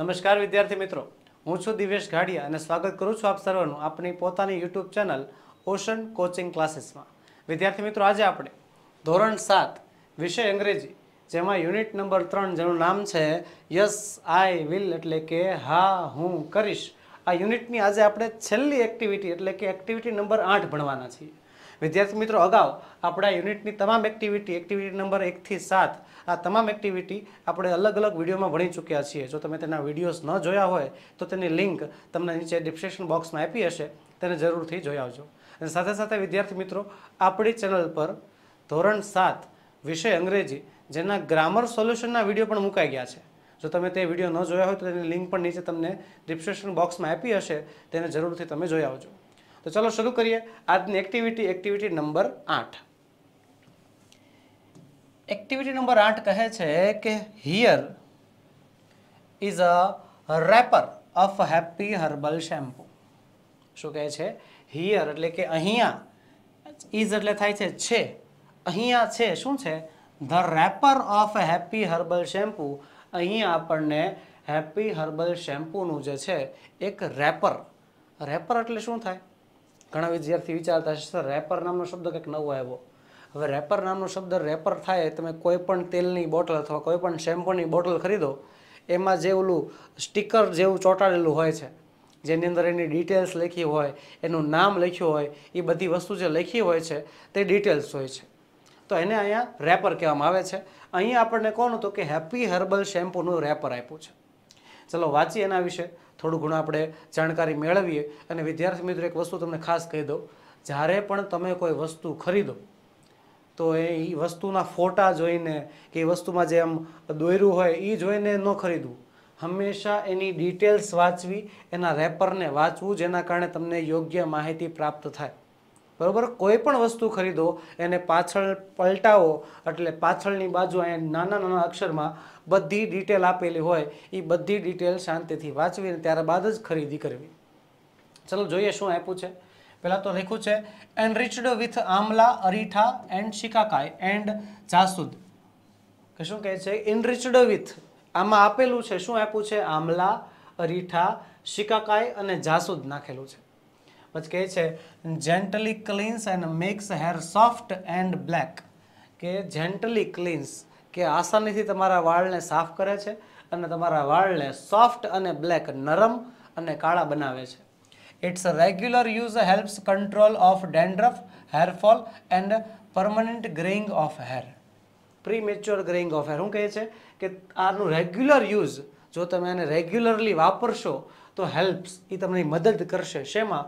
નમસ્કાર વિદ્યાર્થી મિત્રો હું છું દિવેશ ઘાડિયા અને સ્વાગત કરું છું આપ સર્વનું આપની પોતાની યુટ્યુબ ચેનલ ઓશન કોચિંગ ક્લાસીસમાં વિદ્યાર્થી મિત્રો આજે આપણે ધોરણ સાત વિષય અંગ્રેજી જેમાં યુનિટ નંબર ત્રણ જેનું નામ છે યસ આઈ વિલ એટલે કે હા હું કરીશ આ યુનિટની આજે આપણે છેલ્લી એક્ટિવિટી એટલે કે એક્ટિવિટી નંબર આઠ ભણવાના છીએ વિદ્યાર્થી મિત્રો અગાઉ આપણા યુનિટની તમામ એક્ટિવિટી એક્ટિવિટી નંબર એકથી સાત આ તમામ એક્ટિવિટી આપણે અલગ અલગ વિડીયોમાં ભણી ચૂક્યા છીએ જો તમે તેના વિડીયોઝ ન જોયા હોય તો તેની લિંક તમને નીચે ડિસ્ક્રિપ્શન બોક્સમાં આપી હશે તેને જરૂરથી જોઈ આવજો અને સાથે સાથે વિદ્યાર્થી મિત્રો આપણી ચેનલ પર ધોરણ સાત વિષય અંગ્રેજી જેના ગ્રામર સોલ્યુશનના વિડીયો પણ મુકાઈ ગયા છે જો તમે તે વિડીયો ન જોયા હોય તો તેની લિંક પણ નીચે તમને ડિસ્ક્રિપ્શન બોક્સમાં આપી હશે તેને જરૂરથી તમે જોઈ આવજો તો ચલો શરૂ કરીએ આજની એક્ટિવિટી એક્ટિવિટી નંબર આઠ એક્ટિવિટી નંબર આઠ કહે છે કે here is a wrapper of happy herbal shampoo શું કહે છે હિયર એટલે કે અહીંયા ઇઝ એટલે થાય છે છે અહીંયા છે શું છે the wrapper of happy herbal shampoo અહીંયા આપણને હેપી હર્બલ શેમ્પૂનું જે છે એક રેપર રેપર એટલે શું થાય ઘણા વિદ્યાર્થી વિચારતા હશે સર રેપર નામનો શબ્દ કંઈક નવો આવ્યો હવે રેપર નામનો શબ્દ રેપર થાય તમે કોઈ પણ તેલની બોટલ અથવા કોઈ પણ શેમ્પૂની બોટલ ખરીદો એમાં જે ઓલું સ્ટીકર જેવું ચોંટાડેલું હોય છે જેની અંદર એની ડિટેલ્સ લખી હોય એનું નામ લખ્યું હોય એ બધી વસ્તુ જે લખી હોય છે તે ડિટેલ્સ હોય છે તો એને અહીંયા રેપર કહેવામાં આવે છે અહીંયા આપણને કોણ હતું કે હેપી હર્બલ શેમ્પૂનું રેપર આપ્યું છે ચલો વાંચીએ એના વિશે થોડું ઘણું આપણે જાણકારી મેળવીએ અને વિદ્યાર્થી મિત્રો એક વસ્તુ તમને ખાસ કહી દઉં જ્યારે પણ તમે કોઈ વસ્તુ ખરીદો તો એ વસ્તુના ફોટા જોઈને કે એ વસ્તુમાં જે આમ દોર્યું હોય એ જોઈને ન ખરીદવું હંમેશા એની ડિટેલ્સ વાંચવી એના રેપરને વાંચવું જેના કારણે તમને યોગ્ય માહિતી પ્રાપ્ત થાય બરાબર કોઈ પણ વસ્તુ ખરીદો એને પાછળ પલટાવો એટલે પાછળની બાજુ અહીંયા નાના નાના અક્ષરમાં બધી ડિટેલ આપેલી હોય એ બધી ડિટેલ શાંતિથી વાંચવીને ત્યારબાદ જ ખરીદી કરવી ચલો જોઈએ શું આપ્યું છે પહેલાં તો લખ્યું છે and enriched with amla reetha and shikakai and જાસૂદ શું કહે છે એનરિચડ વિથ આમાં આપેલું છે શું આપ્યું છે આમલા અરીઠા શિકાકાય અને જાસૂદ નાખેલું છે પછી કહે છે gently cleanses and makes hair soft and black કે જેન્ટલી ક્લીન્સ કે આસાનીથી તમારા વાળને સાફ કરે છે અને તમારા વાળને સોફ્ટ અને બ્લેક નરમ અને કાળા બનાવે છે its regular use helps control of dandruff hair fall and permanent greying of hair premature greying of hair શું કહે છે કે આનું રેગ્યુલર યુઝ જો તમે એને રેગ્યુલરલી વાપરશો તો હેલ્પ્સ એ તમને મદદ કરશે શેમાં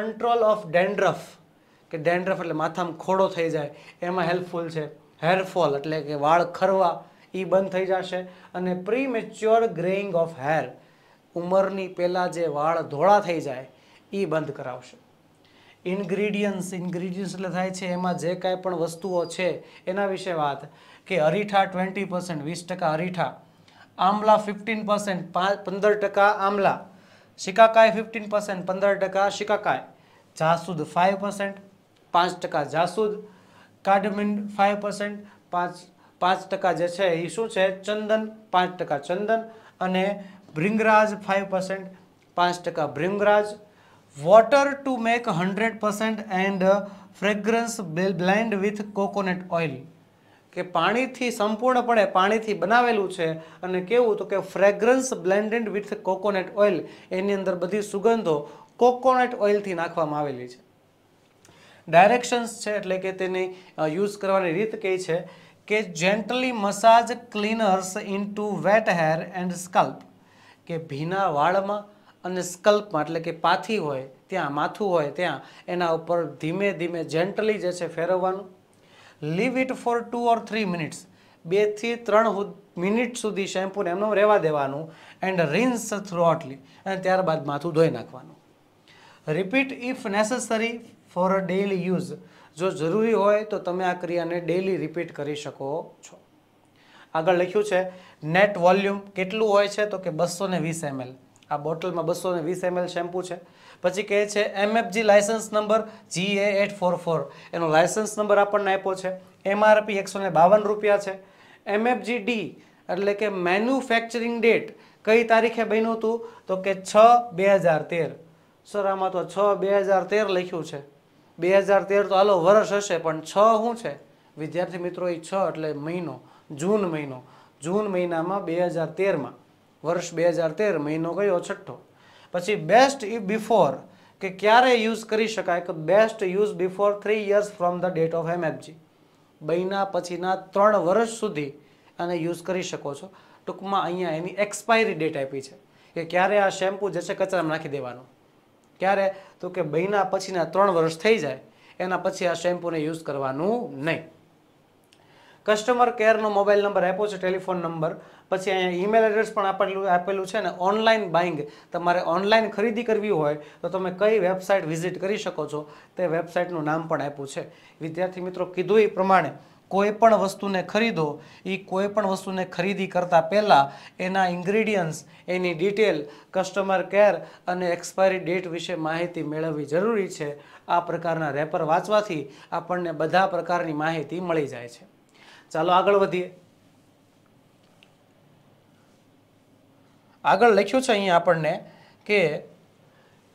કંટ્રોલ ઓફ ડેન્ડ્રફ કે ડેન્ડ્રફ એટલે માથામાં ખોડો થઈ જાય એમાં હેલ્પફુલ છે હેરફોલ એટલે કે વાળ ખરવા એ બંધ થઈ જશે અને premature greying of hair ઉંમરની પહેલાં જે વાળ ધોળા થઈ જાય એ બંધ કરાવશે ઇન્ગ્રીડિયન્ટ્સ ઇન્ગ્રીડિયન્ટ્સ એટલે થાય છે એમાં જે કાંઈ પણ વસ્તુઓ છે એના વિશે વાત કે અરીઠા ટ્વેન્ટી પર્સન્ટ વીસ ટકા અરીઠા આમલા ફિફ્ટીન પર્સન્ટ પંદર ટકા આમલા શિકાકાય ફિફ્ટીન પર્સન્ટ પંદર ટકા શિકાકાય જાસૂદ ફાઇવ પર્સન્ટ પાંચ ટકા જાસૂદ કાડમિંડ ફાઇવ પર્સન્ટ પાંચ પાંચ ટકા જે છે એ શું છે ચંદન પાંચ ટકા ચંદન અને ભ્રિંગરાજ ફાઇવ પર્સન્ટ પાંચ ટકા bhringraj water to make hundred percent and fragrance blend with coconut oil કે પાણીથી સંપૂર્ણપણે પાણીથી બનાવેલું છે અને કેવું તો કે fragrance blended with coconut oil એની અંદર બધી સુગંધો કોકોનટ ઓઇલથી નાખવામાં આવેલી છે ડાયરેક્શન્સ છે એટલે કે તેની યુઝ કરવાની રીત કઈ છે કે gently massage cleansers into wet hair and scalp કે ભીના વાળમાં અને સ્કલ્પમાં એટલે કે પાથી હોય ત્યાં માથું હોય ત્યાં એના ઉપર ધીમે ધીમે જેન્ટલી જે છે ફેરવવાનું leave it for two or three minutes બેથી ત્રણ મિનિટ સુધી શેમ્પૂને એમનું રહેવા દેવાનું એન્ડ રિન્સ થ્રોટલી અને ત્યારબાદ માથું ધોઈ નાખવાનું repeat if necessary for a daily use જો જરૂરી હોય તો તમે આ ક્રિયાને ડેઇલી રિપીટ કરી શકો છો આગળ લખ્યું છે નેટ વોલ્યુમ કેટલું હોય છે તો કે બસો ને વીસ એમએલ આ બોટલમાં બસો ને વીસ એમએલ શેમ્પૂ છે પછી કહે છે MFG license number G A eight four four એનો લાયસન્સ નંબર આપણને આપ્યો છે એમઆરપી એકસો ને બાવન રૂપિયા છે એમએફજી ડી એટલે કે મેન્યુફેક્ચરિંગ ડેટ કઈ તારીખે બન્યું હતું તો કે છ બે હજાર તેર સર આમાં તો છ બે હજાર તેર લખ્યું છે બે હજાર તેર તો હાલો વર્ષ હશે પણ છ શું છે વિદ્યાર્થી મિત્રો એ છ એટલે મહિનો જૂન મહિનો જૂન મહિનામાં બે હજાર તેરમાં વર્ષ બે હજાર તેર મહિનો કયો છઠ્ઠો પછી બેસ્ટ ઇ બિફોર કે ક્યારે યુઝ કરી શકાય કે best use before three years from the date of MFG બહીના પછીના ત્રણ વર્ષ સુધી અને યુઝ કરી શકો છો ટૂંકમાં અહીંયા એની એક્સપાયરી ડેટ આપી છે કે ક્યારે આ શેમ્પુ જે છે કચરામાં નાખી દેવાનું ક્યારે તો કે બહીના પછીના ત્રણ વર્ષ થઈ જાય એના પછી આ શેમ્પૂને યુઝ કરવાનું નહીં કસ્ટમર કેરનો મોબાઈલ નંબર આપ્યો છે ટેલિફોન નંબર પછી અહીંયા ઈમેલ એડ્રેસ પણ આપેલું આપેલું છે ને ઓનલાઈન બાઇંગ તમારે ઓનલાઈન ખરીદી કરવી હોય તો તમે કઈ વેબસાઇટ વિઝિટ કરી શકો છો તે વેબસાઇટનું નામ પણ આપ્યું છે વિદ્યાર્થી મિત્રો કીધું એ પ્રમાણે કોઈ પણ વસ્તુને ખરીદો એ કોઈપણ વસ્તુને ખરીદી કરતાં પહેલાં એના ઇન્ગ્રીડિયન્ટ્સ એની ડિટેલ કસ્ટમર કેર અને એક્સપાયરી ડેટ વિશે માહિતી મેળવવી જરૂરી છે આ પ્રકારના રેપર વાંચવાથી આપણને બધા પ્રકારની માહિતી મળી જાય છે ચાલો આગળ વધીએ આગળ લખ્યું છે અહીંયા આપણને કે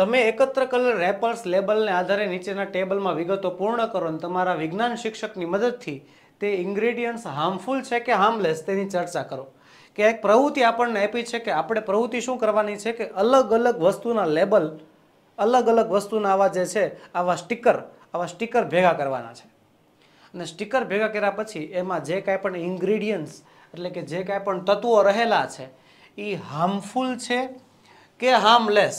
તમે એકત્ર કલર રેપર્સ લેબલને આધારે નીચેના ટેબલમાં વિગતો પૂર્ણ કરો અને તમારા વિજ્ઞાન શિક્ષકની મદદથી તે ઇન્ગ્રેડિયન્ટ્સ હાર્મફુલ છે કે હાર્મલેસ તેની ચર્ચા કરો કે એક પ્રવૃત્તિ આપણને આપી છે કે આપણે પ્રવૃત્તિ શું કરવાની છે કે અલગ અલગ વસ્તુના લેબલ અલગ અલગ વસ્તુના આવા જે છે આવા સ્ટીકર આવા સ્ટીકર ભેગા કરવાના છે અને સ્ટીકર ભેગા કર્યા પછી એમાં જે કાંઈ પણ ઇન્ગ્રીડિયન્ટ્સ એટલે કે જે કાંઈ પણ તત્વો રહેલા છે એ હાર્મફુલ છે કે હાર્મલેસ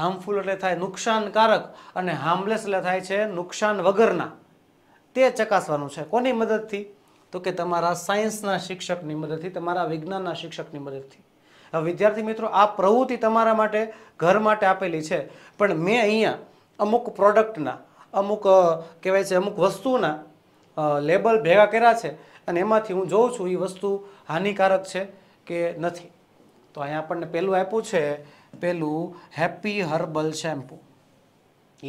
હાર્મફુલ એટલે થાય નુકસાનકારક અને હાર્મલેસ એટલે થાય છે નુકસાન વગરના તે ચકાસવાનું છે કોની મદદથી તો કે તમારા સાયન્સના શિક્ષકની મદદથી તમારા વિજ્ઞાનના શિક્ષકની મદદથી હવે વિદ્યાર્થી મિત્રો આ પ્રવૃત્તિ તમારા માટે ઘર માટે આપેલી છે પણ મેં અહીંયા અમુક પ્રોડક્ટના અમુક કહેવાય છે અમુક વસ્તુના લેબલ ભેગા કર્યા છે અને એમાંથી હું જોઉં છું એ વસ્તુ હાનિકારક છે કે નથી તો અહીંયા આપણને પહેલું આપ્યું છે પહેલું હેપી હર્બલ શેમ્પૂ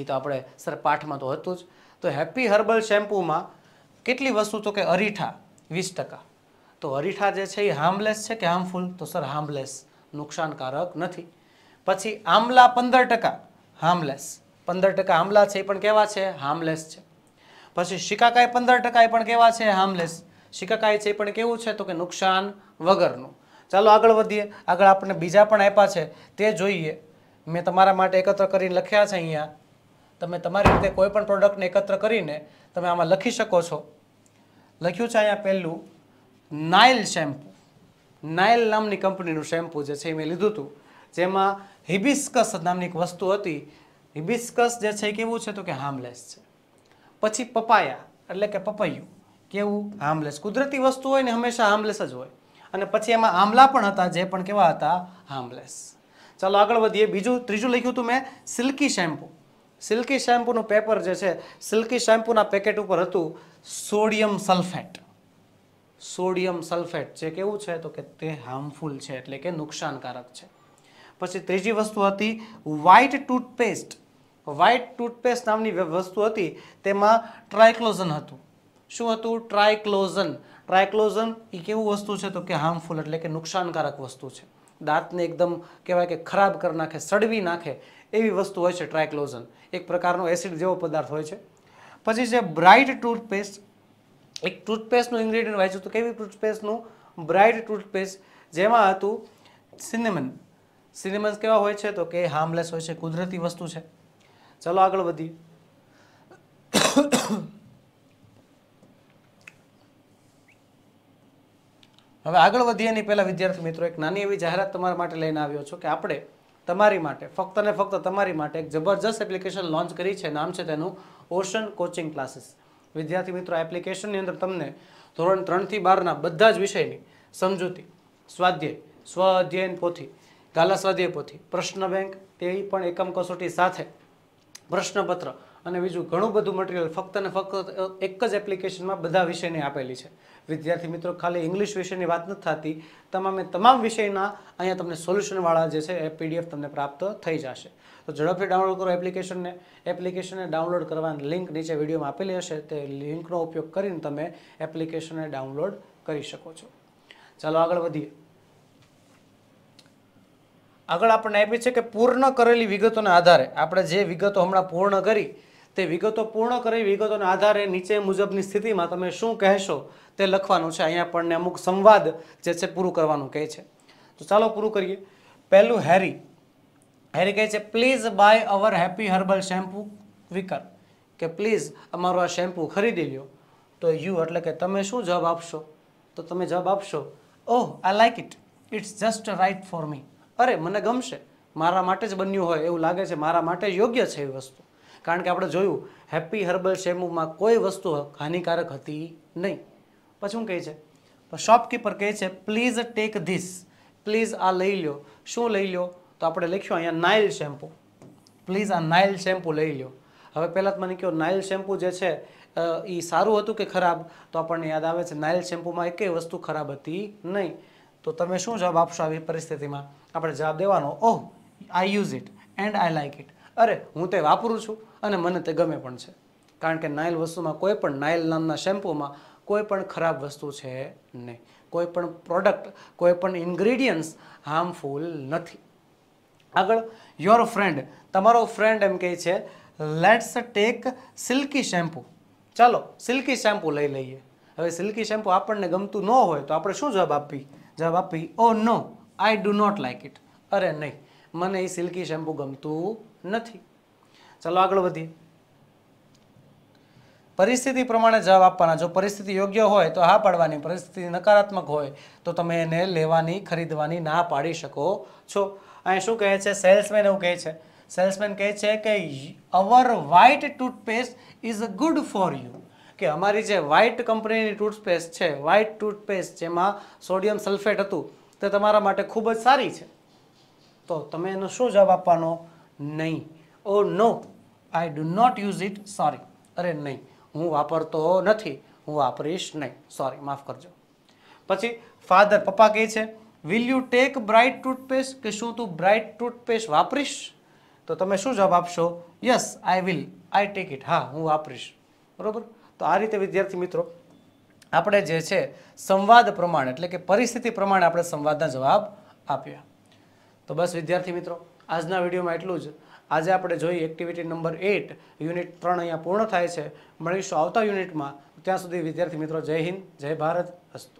એ તો આપણે સર પાઠમાં તો હતું જ તો હેપી હર્બલ શેમ્પૂમાં કેટલી વસ્તુ તો કે અરીઠા વીસ ટકા તો અરીઠા જે છે એ હાર્મલેસ છે કે હાર્મફુલ તો સર હાર્મલેસ નુકસાનકારક નથી પછી આમલા પંદર ટકા હાર્મલેસ પંદર ટકા આમલા છે એ પણ કેવા છે હાર્મલેસ છે પછી શિકાકાય પંદર ટકાએ પણ કેવા છે હાર્મલેસ શિકાકાય છે એ પણ કેવું છે તો કે નુકસાન વગરનું ચાલો આગળ વધીએ આગળ આપણને બીજા પણ આપ્યા છે તે જોઈએ મેં તમારા માટે એકત્ર કરીને લખ્યા છે અહીંયા તમે તમારી રીતે કોઈ પણ પ્રોડક્ટને એકત્ર કરીને તમે આમાં લખી શકો છો લખ્યું છે અહીંયા પહેલું નાઇલ શેમ્પૂ નાઇલ નામની કંપનીનું શેમ્પૂ જે છે એ મેં લીધું હતું જેમાં હિબિસ્કસ નામની એક વસ્તુ હતી હિબિસ્કસ જે છે એ કેવું છે તો કે હાર્મલેસ છે પછી પપાયા એટલે કે પપૈયું કેવું હામલેસ કુદરતી વસ્તુ હોય ને હંમેશા હામલેસ જ હોય અને પછી એમાં આમલા પણ હતા જે પણ કેવા હતા હામલેસ ચાલો આગળ વધીએ બીજું ત્રીજું લખ્યું હતું મેં સિલ્કી શેમ્પુ સિલ્કી શેમ્પૂનું પેપર જે છે સિલ્કી શેમ્પુના પેકેટ ઉપર હતું સોડિયમ સલ્ફેટ સોડિયમ સલ્ફેટ જે કેવું છે તો કે તે હાર્મફુલ છે એટલે કે નુકસાનકારક છે પછી ત્રીજી વસ્તુ હતી વ્હાઇટ ટૂથપેસ્ટ વ્હાઇટ ટૂથપેસ્ટ નામની વસ્તુ હતી તેમાં ટ્રાયક્લોઝન હતું શું હતું ટ્રાયક્લોઝન ટ્રાયક્લોઝન એ કેવું વસ્તુ છે તો કે હાર્મફુલ એટલે કે નુકસાનકારક વસ્તુ છે દાંતને એકદમ કહેવાય કે ખરાબ કરી નાખે સડવી નાખે એવી વસ્તુ હોય છે ટ્રાયક્લોઝન એક પ્રકારનો એસિડ જેવો પદાર્થ હોય છે પછી છે બ્રાઇટ ટૂથપેસ્ટ એક ટૂથપેસ્ટનું ઇન્ગ્રેડિયન્ટ વાંચ્યું તો કેવી ટૂથપેસ્ટનું બ્રાઇટ ટૂથપેસ્ટ જેમાં હતું સિનેમન સિનેમન્સ કેવા હોય છે તો કે હાર્મલેસ હોય છે કુદરતી વસ્તુ છે ચાલો આગળ વધીએ હવે આગળ વધીએ એની પહેલાં વિદ્યાર્થી મિત્રો એક નાની એવી જાહેરાત તમારા માટે લઈને આવ્યો છું કે આપણે તમારી માટે ફક્ત ને ફક્ત તમારી માટે એક જબરજસ્ત એપ્લિકેશન લોન્ચ કરી છે નામ છે તેનું ઓશન કોચિંગ ક્લાસીસ વિદ્યાર્થી મિત્રો એપ્લિકેશનની અંદર તમને ધોરણ ત્રણથી બારના બધા જ વિષયની સમજૂતી સ્વાધ્યાય સ્વ અધ્યયન પોથી ગાલા સ્વાધ્યાય પોથી પ્રશ્ન બેંક તે પણ એકમ કસોટી સાથે પ્રશ્નપત્ર અને બીજું ઘણું બધું મટીરિયલ ફક્ત ને ફક્ત એક જ એપ્લિકેશનમાં બધા વિષયની આપેલી છે વિદ્યાર્થી મિત્રો ખાલી ઇંગ્લિશ વિષયની વાત નથી થતી તમામે તમામ વિષયના અહીંયા તમને સોલ્યુશનવાળા જે છે એ પીડીએફ તમને પ્રાપ્ત થઈ જશે તો ઝડપથી ડાઉનલોડ કરો એપ્લિકેશનને એપ્લિકેશનને ડાઉનલોડ કરવાની લિંક નીચે વિડીયોમાં આપેલી હશે તે લિંકનો ઉપયોગ કરીને તમે એપ્લિકેશનને ડાઉનલોડ કરી શકો છો ચાલો આગળ વધીએ આગળ આપણને આપી છે કે પૂર્ણ કરેલી વિગતોના આધારે આપણે જે વિગતો હમણાં પૂર્ણ કરી તે વિગતો પૂર્ણ કરી વિગતોના આધારે નીચે મુજબની સ્થિતિમાં તમે શું કહેશો તે લખવાનું છે અહીંયા આપણને અમુક સંવાદ જે છે પૂરું કરવાનું કહે છે તો ચાલો પૂરું કરીએ પહેલું હેરી હેરી કહે છે please buy our happy herbal shampoo વિકર કે પ્લીઝ અમારો આ શેમ્પૂ ખરીદી લ્યો તો યુ એટલે કે તમે શું જવાબ આપશો તો તમે જવાબ આપશો oh I like it it's just right for me અરે મને ગમશે મારા માટે જ બન્યું હોય એવું લાગે છે મારા માટે યોગ્ય છે એ વસ્તુ કારણ કે આપણે જોયું હેપ્પી હર્બલ શેમ્પૂમાં કોઈ વસ્તુ હાનિકારક હતી નહીં પછી શું કહે છે શોપકીપર કહે છે પ્લીઝ ટેક ધીસ પ્લીઝ આ લઈ લ્યો શું લઈ લ્યો તો આપણે લખ્યું અહીંયા નાઇલ શેમ્પુ પ્લીઝ આ નાઇલ શેમ્પૂ લઈ લ્યો હવે પહેલાં તો મને કહો નાઇલ શેમ્પુ જે છે એ સારું હતું કે ખરાબ તો આપણને યાદ આવે છે નાઇલ શેમ્પૂમાં એકેય વસ્તુ ખરાબ હતી નહીં તો તમે શું જવાબ આપશો આવી પરિસ્થિતિમાં આપણે જવાબ દેવાનો oh I use it and I like it અરે હું તે વાપરું છું અને મને તે ગમે પણ છે કારણ કે નાઇલ વસ્તુમાં કોઈ પણ નાઇલ નામના શેમ્પૂમાં કોઈ પણ ખરાબ વસ્તુ છે નહીં કોઈ પણ પ્રોડક્ટ કોઈ પણ ઇન્ગ્રીડિયન્ટ્સ હાર્મફુલ નથી આગળ યોર ફ્રેન્ડ તમારો ફ્રેન્ડ એમ કહે છે લેટ્સ ટેક સિલ્કી શેમ્પૂ ચાલો સિલ્કી શેમ્પૂ લઈ લઈએ હવે સિલ્કી શેમ્પૂ આપણને ગમતું ન હોય તો આપણે શું જવાબ આપવી જવાબ આપી oh no I do not like it અરે નહીં મને એ સિલ્કી શેમ્પૂ ગમતું નથી ચાલો આગળ વધીએ પરિસ્થિતિ પ્રમાણે જવાબ આપવાના જો પરિસ્થિતિ યોગ્ય હોય તો હા પાડવાની પરિસ્થિતિ નકારાત્મક હોય તો તમે એને લેવાની ખરીદવાની ના પાડી શકો છો અહીં શું કહે છે સેલ્સમેન એવું કહે છે સેલ્સમેન કહે છે કે our white toothpaste is good for you કે અમારી જે વ્હાઇટ કંપનીની ટૂથપેસ્ટ છે વ્હાઇટ ટૂથપેસ્ટ જેમાં સોડિયમ સલ્ફેટ હતું તે તમારા માટે ખૂબ જ સારી છે તો તમે એનો શું જવાબ આપવાનો નહીં oh no I do not use it sorry અરે નહીં હું વાપરતો નથી હું વાપરીશ નહીં સોરી માફ કરજો પછી ફાધર પપ્પા કહે છે will you take bright toothpaste કે શું તું બ્રાઇટ ટૂથપેસ્ટ વાપરીશ તો તમે શું જવાબ આપશો yes I will I take it હા હું વાપરીશ બરાબર તો આ રીતે વિદ્યાર્થી મિત્રો આપણે જે છે સંવાદ પ્રમાણે એટલે કે પરિસ્થિતિ પ્રમાણે આપણે સંવાદના જવાબ આપ્યા તો બસ વિદ્યાર્થી મિત્રો આજના વિડીયોમાં એટલું જ આજે આપણે જોઈ એક્ટિવિટી નંબર એટ યુનિટ ત્રણ અહીંયા પૂર્ણ થાય છે મળીશું આવતા યુનિટમાં ત્યાં સુધી વિદ્યાર્થી મિત્રો જય હિન્દ જય ભારત અસ્તુ